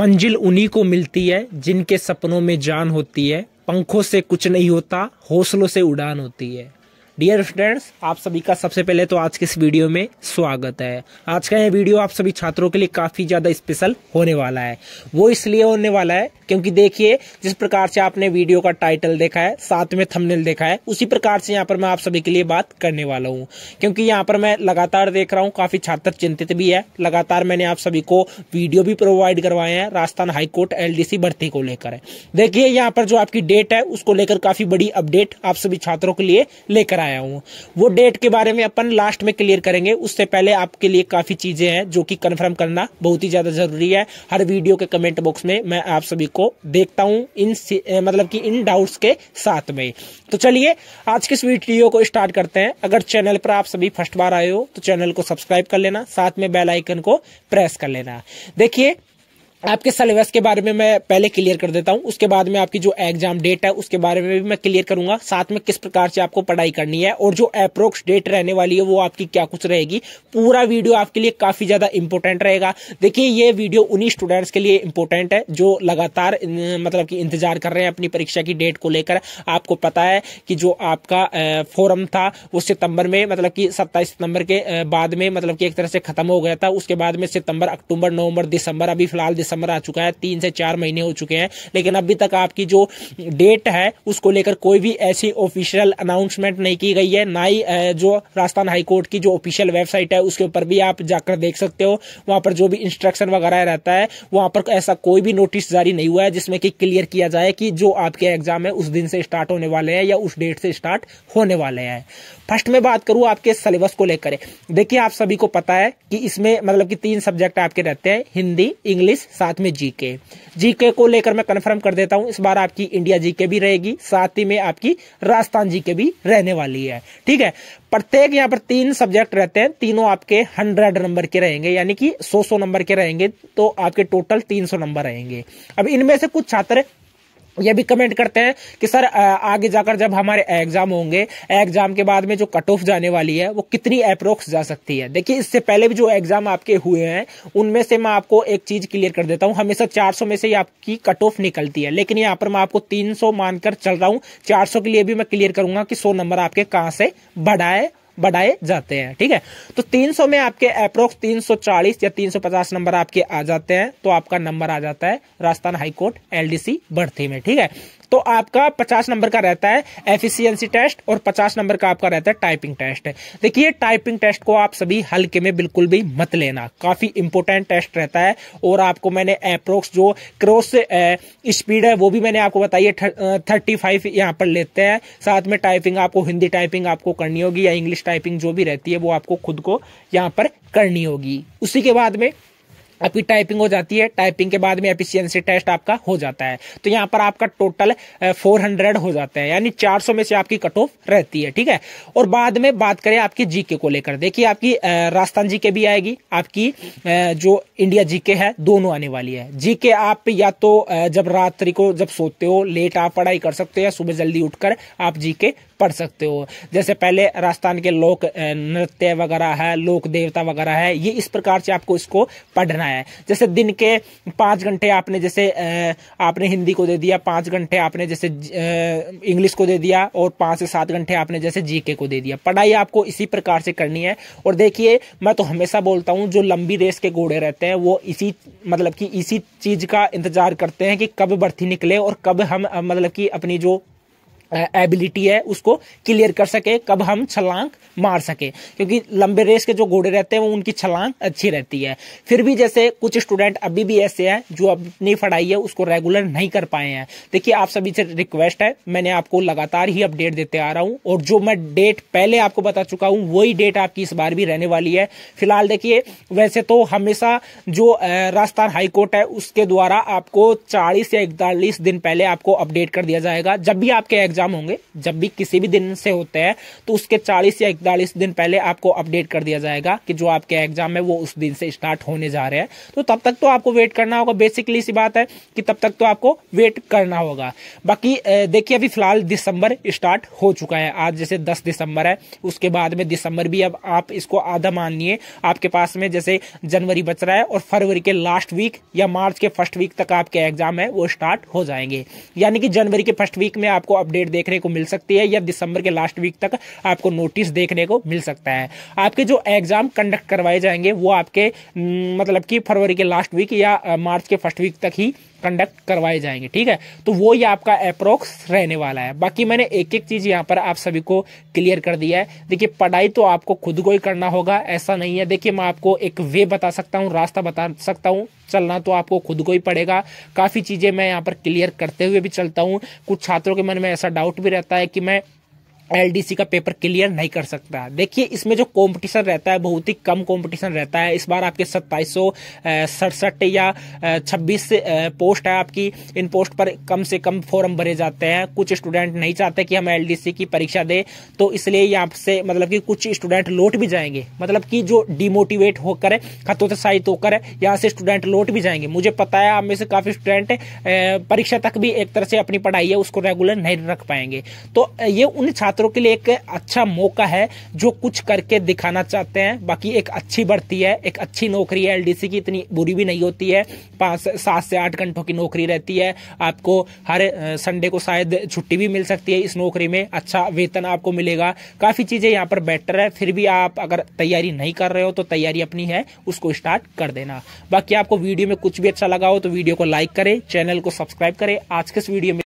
मंजिल उन्हीं को मिलती है जिनके सपनों में जान होती है पंखों से कुछ नहीं होता हौसलों से उड़ान होती है डियर फ्रेंड्स आप सभी का सबसे पहले तो आज के इस वीडियो में स्वागत है आज का यह वीडियो आप सभी छात्रों के लिए काफ़ी ज़्यादा स्पेशल होने वाला है वो इसलिए होने वाला है क्योंकि देखिए जिस प्रकार से आपने वीडियो का टाइटल देखा है साथ में थंबनेल देखा है उसी प्रकार से यहाँ पर मैं आप सभी के लिए बात करने वाला हूँ क्योंकि यहाँ पर मैं लगातार देख रहा हूँ काफी छात्र चिंतित भी है लगातार मैंने आप सभी को वीडियो भी प्रोवाइड करवाए हैं राजस्थान हाईकोर्ट सी भर्ती को लेकर देखिए यहाँ पर जो आपकी डेट है उसको लेकर काफी बड़ी अपडेट आप सभी छात्रों के लिए लेकर आया हूँ वो डेट के बारे में अपन लास्ट में क्लियर करेंगे उससे पहले आपके लिए काफी चीजें हैं जो कि कन्फर्म करना बहुत ही ज्यादा जरूरी है हर वीडियो के कमेंट बॉक्स में मैं आप सभी को को देखता हूँ इन मतलब कि इन डाउट्स के साथ में तो चलिए आज के इस वीडियो को स्टार्ट करते हैं अगर चैनल पर आप सभी फर्स्ट बार आए हो तो चैनल को सब्सक्राइब कर लेना साथ में बेल आइकन को प्रेस कर लेना देखिए आपके सिलेबस के बारे में मैं पहले क्लियर कर देता हूं उसके बाद में आपकी जो एग्जाम डेट है उसके बारे में भी मैं क्लियर करूंगा साथ में किस प्रकार से आपको पढ़ाई करनी है और जो अप्रोक्स डेट रहने वाली है वो आपकी क्या कुछ रहेगी पूरा वीडियो आपके लिए काफी ज्यादा इंपॉर्टेंट रहेगा देखिए ये वीडियो उन्हीं स्टूडेंट्स के लिए इंपॉर्टेंट है जो लगातार मतलब कि इंतजार कर रहे हैं अपनी परीक्षा की डेट को लेकर आपको पता है कि जो आपका फोरम था वो सितंबर में मतलब कि सत्ताईस सितंबर के बाद में मतलब कि एक तरह से खत्म हो गया था उसके बाद में सितंबर अक्टूबर नवंबर दिसंबर अभी फिलहाल समर आ चुका है तीन से चार महीने हो चुके हैं लेकिन अभी तक आपकी जो डेट है उसको लेकर कोई भी ऐसी ऑफिशियल अनाउंसमेंट नहीं की गई है ना ही जो राजस्थान हाईकोर्ट की जो ऑफिशियल वेबसाइट है उसके ऊपर भी आप जाकर देख सकते हो वहां पर जो भी इंस्ट्रक्शन वगैरह रहता है वहां पर ऐसा कोई भी नोटिस जारी नहीं हुआ है जिसमें कि क्लियर किया जाए कि जो आपके एग्जाम है उस दिन से स्टार्ट होने वाले हैं या उस डेट से स्टार्ट होने वाले हैं फर्स्ट में बात करूं आपके सिलेबस को लेकर देखिए आप सभी को पता है कि इसमें मतलब कि तीन सब्जेक्ट आपके रहते हैं हिंदी इंग्लिश साथ में जीके जीके को लेकर मैं कंफर्म कर देता हूं इस बार आपकी इंडिया जीके भी रहेगी साथ ही में आपकी राजस्थान जीके भी रहने वाली है ठीक है प्रत्येक यहाँ पर तीन सब्जेक्ट रहते हैं तीनों आपके हंड्रेड नंबर के रहेंगे यानी कि सौ सौ नंबर के रहेंगे तो आपके टोटल तीन सौ नंबर रहेंगे अब इनमें से कुछ छात्र ये भी कमेंट करते हैं कि सर आगे जाकर जब हमारे एग्जाम होंगे एग्जाम के बाद में जो कट ऑफ जाने वाली है वो कितनी अप्रोक्स जा सकती है देखिए इससे पहले भी जो एग्जाम आपके हुए हैं उनमें से मैं आपको एक चीज क्लियर कर देता हूं हमेशा 400 में से ही आपकी कट ऑफ निकलती है लेकिन यहां पर मैं आपको तीन मानकर चल रहा हूं चार के लिए भी मैं क्लियर करूंगा कि सो नंबर आपके कहां से बढ़ाए बढ़ाए जाते हैं ठीक है तो 300 में आपके अप्रोक्स 340 या 350 नंबर आपके आ जाते हैं तो आपका नंबर आ जाता है राजस्थान हाईकोर्ट एलडीसी भर्ती में ठीक है तो आपका पचास नंबर का रहता है एफिशियंसी टेस्ट और पचास नंबर का आपका रहता है टाइपिंग टेस्ट देखिए टाइपिंग टेस्ट को आप सभी हल्के में बिल्कुल भी मत लेना काफी इंपोर्टेंट टेस्ट रहता है और आपको मैंने अप्रोक्स जो क्रॉस स्पीड है वो भी मैंने आपको बताई है थर्टी फाइव यहाँ पर लेते हैं साथ में टाइपिंग आपको हिंदी टाइपिंग आपको करनी होगी या इंग्लिश टाइपिंग जो भी रहती है वो आपको खुद को यहाँ पर करनी होगी उसी के बाद में आपकी टाइपिंग हो जाती है टाइपिंग के बाद में एफिशियंसी टेस्ट आपका हो जाता है तो यहाँ पर आपका टोटल 400 हो जाता है यानी 400 में से आपकी कट ऑफ रहती है ठीक है और बाद में बात करें आपकी जीके को लेकर देखिए आपकी राजस्थान जीके भी आएगी आपकी जो इंडिया जीके है दोनों आने वाली है जीके आप या तो जब रात्रि को जब सोते हो लेट आप पढ़ाई कर सकते हो या सुबह जल्दी उठकर आप जीके पढ़ सकते हो जैसे पहले राजस्थान के लोक नृत्य वगैरह है लोक देवता वगैरह है ये इस प्रकार से आपको इसको पढ़ना है है जैसे दिन के पांच घंटे आपने जैसे आपने हिंदी को दे दिया पांच घंटे आपने जैसे इंग्लिश को दे दिया और पांच से सात घंटे आपने जैसे जीके को दे दिया पढ़ाई आपको इसी प्रकार से करनी है और देखिए मैं तो हमेशा बोलता हूँ जो लंबी रेस के घोड़े रहते हैं वो इसी मतलब कि इसी चीज़ का इंतजार करते हैं कि कब बर्थी निकले और कब हम मतलब कि अपनी जो एबिलिटी है उसको क्लियर कर सके कब हम छलांग मार सके क्योंकि लंबे रेस के जो घोड़े रहते हैं वो उनकी छलांग अच्छी रहती है फिर भी जैसे कुछ स्टूडेंट अभी भी ऐसे हैं जो अपनी पढ़ाई है उसको रेगुलर नहीं कर पाए हैं देखिए आप सभी से रिक्वेस्ट है मैंने आपको लगातार ही अपडेट देते आ रहा हूँ और जो मैं डेट पहले आपको बता चुका हूँ वही डेट आपकी इस बार भी रहने वाली है फिलहाल देखिए वैसे तो हमेशा जो राजस्थान हाईकोर्ट है उसके द्वारा आपको चालीस या इकतालीस दिन पहले आपको अपडेट कर दिया जाएगा जब भी आपके एग्जाम एग्जाम होंगे जब भी किसी भी दिन से होते हैं तो उसके 40 या इकतालीस दिन पहले आपको अपडेट कर दिया जाएगा कि जो आपके एग्जाम है वो उस दिन से स्टार्ट होने जा रहे हैं तो तब तक तो आपको वेट करना होगा बेसिकली सी बात है कि तब तक तो आपको वेट करना होगा बाकी देखिए अभी फिलहाल दिसंबर स्टार्ट हो चुका है आज जैसे दस दिसंबर है उसके बाद में दिसंबर भी अब आप इसको आधा मानिए आपके पास में जैसे जनवरी बच रहा है और फरवरी के लास्ट वीक या मार्च के फर्स्ट वीक तक आपके एग्जाम है वो स्टार्ट हो जाएंगे यानी कि जनवरी के फर्स्ट वीक में आपको अपडेट डेट देखने को मिल सकती है या दिसंबर के लास्ट वीक तक आपको नोटिस देखने को मिल सकता है आपके जो एग्जाम कंडक्ट करवाए जाएंगे वो आपके मतलब कि फरवरी के लास्ट वीक या मार्च के फर्स्ट वीक तक ही कंडक्ट करवाए जाएंगे ठीक है तो वो ये आपका अप्रोक्स रहने वाला है बाकी मैंने एक एक चीज़ यहाँ पर आप सभी को क्लियर कर दिया है देखिए पढ़ाई तो आपको खुद को ही करना होगा ऐसा नहीं है देखिए मैं आपको एक वे बता सकता हूँ रास्ता बता सकता हूँ चलना तो आपको खुद को ही पड़ेगा काफ़ी चीज़ें मैं यहाँ पर क्लियर करते हुए भी चलता हूँ कुछ छात्रों के मन में ऐसा डाउट भी रहता है कि मैं एलडीसी का पेपर क्लियर नहीं कर सकता देखिए इसमें जो कंपटीशन रहता है बहुत ही कम कंपटीशन रहता है इस बार आपके सत्ताईस सड़सठ या छब्बीस पोस्ट है आपकी इन पोस्ट पर कम से कम फॉर्म भरे जाते हैं कुछ स्टूडेंट नहीं चाहते कि हम एलडीसी की परीक्षा दें तो इसलिए यहाँ से मतलब कि कुछ स्टूडेंट लौट भी जाएंगे मतलब कि जो डिमोटिवेट होकर हतोत्साहित होकर यहाँ से स्टूडेंट लौट भी जाएंगे मुझे पता है आप में से काफ़ी स्टूडेंट परीक्षा तक भी एक तरह से अपनी पढ़ाई है उसको रेगुलर नहीं रख पाएंगे तो ये उन छात्र छात्रों के लिए एक अच्छा मौका है जो कुछ करके दिखाना चाहते हैं बाकी एक अच्छी बढ़ती है एक अच्छी नौकरी है एलडीसी की इतनी बुरी भी नहीं होती है पाँच सात से आठ घंटों की नौकरी रहती है आपको हर संडे को शायद छुट्टी भी मिल सकती है इस नौकरी में अच्छा वेतन आपको मिलेगा काफ़ी चीज़ें यहाँ पर बेटर है फिर भी आप अगर तैयारी नहीं कर रहे हो तो तैयारी अपनी है उसको स्टार्ट कर देना बाकी आपको वीडियो में कुछ भी अच्छा लगा हो तो वीडियो को लाइक करें चैनल को सब्सक्राइब करें आज के इस वीडियो में